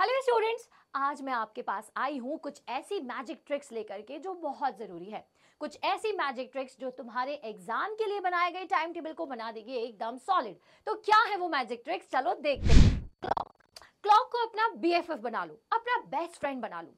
hello students आज मैं आपके पास आई हूँ कुछ ऐसी मैजिक ट्रिक्स लेकर के जो बहुत ज़रूरी है कुछ ऐसी मैजिक ट्रिक्स जो तुम्हारे एग्जाम के लिए बनाए गए टाइम टेबल को बना देगी एकदम सॉलिड तो क्या है वो मैजिक ट्रिक्स चलो देखते हैं क्लॉक क्लॉक को अपना बीएफएफ बना लो अपना बेस्ट फ्रेंड बना लो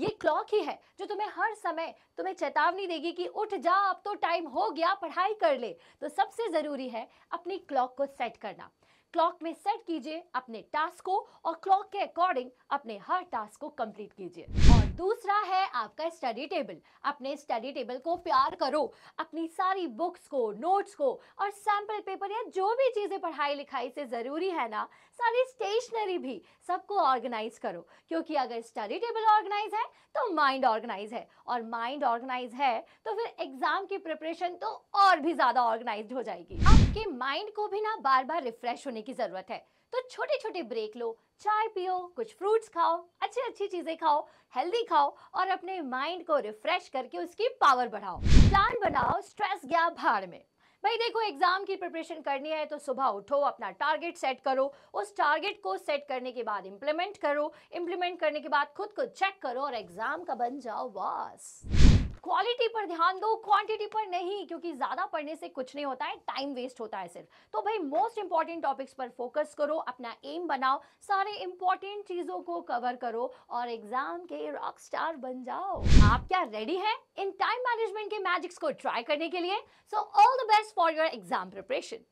ये क्लॉक ही है जो तुम्हें हर समय तुम्हें चेतावनी देगी कि उठ जा अब तो टाइम हो गया पढ़ाई कर ले तो सबसे ज़रूरी है अपनी क्लॉक को सेट करना क्लॉक में सेट कीजिए अपने टास्क को और क्लॉक के अकॉर्डिंग अपने हर टास्क को कंप्लीट कीजिए और दूसरा है आपका स्टडी टेबल अपने स्टडी टेबल को प्यार करो अपनी सारी बुक्स को नोट्स को और सैम्पल पेपर या जो भी चीज़ें पढ़ाई लिखाई से ज़रूरी है ना सारी स्टेशनरी भी सबको ऑर्गेनाइज करो क्योंकि अगर स्टडी टेबल ऑर्गेनाइज है तो माइंड ऑर्गेनाइज है और माइंड ऑर्गेनाइज है तो फिर एग्जाम की प्रिपरेशन तो और भी ज़्यादा ऑर्गेनाइज हो जाएगी आपके माइंड को भी ना बार बार रिफ्रेश होने करने की ज़रूरत है तो छोटे छोटे ब्रेक लो चाय पियो कुछ फ्रूट्स खाओ अच्छी अच्छी चीज़ें खाओ हेल्दी खाओ और अपने माइंड को रिफ्रेश करके उसकी पावर बढ़ाओ प्लान बनाओ स्ट्रेस गया भाड़ में भाई देखो एग्जाम की प्रिपरेशन करनी है तो सुबह उठो अपना टारगेट सेट करो उस टारगेट को सेट करने के बाद इम्प्लीमेंट करो इम्प्लीमेंट करने के बाद खुद को चेक करो और एग्जाम का बन जाओ बॉस क्वालिटी पर ध्यान दो क्वांटिटी पर नहीं क्योंकि ज़्यादा पढ़ने से कुछ नहीं होता है टाइम वेस्ट होता है सिर्फ तो भाई मोस्ट इंपॉर्टेंट टॉपिक्स पर फोकस करो अपना एम बनाओ सारे इंपॉर्टेंट चीज़ों को कवर करो और एग्जाम के रॉक स्टार बन जाओ आप क्या रेडी है इन टाइम मैनेजमेंट के मैजिक्स को ट्राई करने के लिए so all the best for your exam preparation